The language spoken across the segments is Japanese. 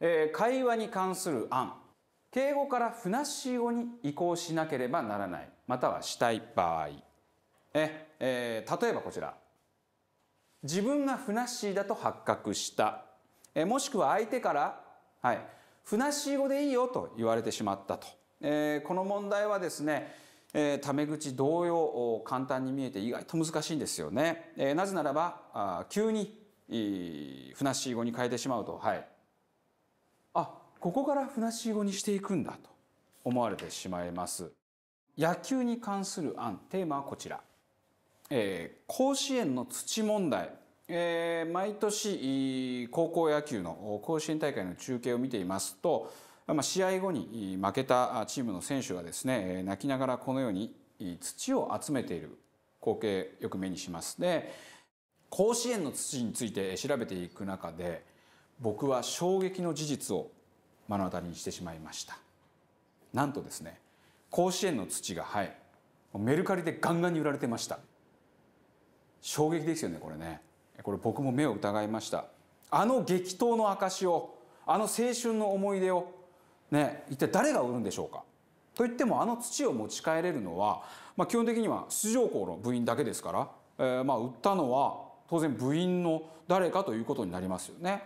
えー、会話に関する案敬語からふなっしー語に移行しなければならないまたはしたい場合え、えー、例えばこちら自分がふなっしーだと発覚した、えー、もしくは相手から「はい、ふなっしー語でいいよ」と言われてしまったと、えー、この問題はですねえー、タメ口同様簡単に見えて意外と難しいんですよね。えー、なぜならばあ急にふなっしー語に変えてしまうと、はい、あここから船仕事にしていくんだと思われてしまいます。野球に関する案テーマはこちら、えー、甲子園の土問題、えー、毎年高校野球の甲子園大会の中継を見ていますと、ま試合後に負けたチームの選手がですね泣きながらこのように土を集めている光景よく目にしますで甲子園の土について調べていく中で僕は衝撃の事実を目の当たりにしてしまいましたなんとですね甲子園の土がはいメルカリでガンガンに売られてました衝撃ですよねこれねこれ僕も目を疑いましたあの激闘の証をあの青春の思い出をね一体誰が売るんでしょうかといってもあの土を持ち帰れるのは、まあ、基本的には出場校の部員だけですから、えー、まあ売ったのは当然部員の誰かということになりますよね。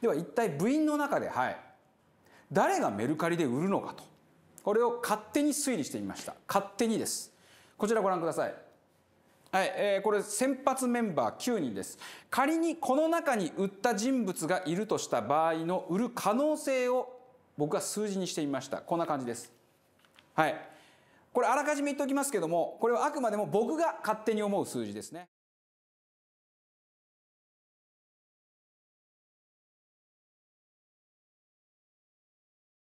では一体部員の中ではい誰がメルカリで売るのかとこれを勝手に推理してみました勝手にですこちらご覧くださいはい、えー、これ先発メンバー9人です仮にこの中に売った人物がいるとした場合の売る可能性を僕は数字にしてみましたこんな感じですはいこれあらかじめ言っておきますけどもこれはあくまでも僕が勝手に思う数字ですね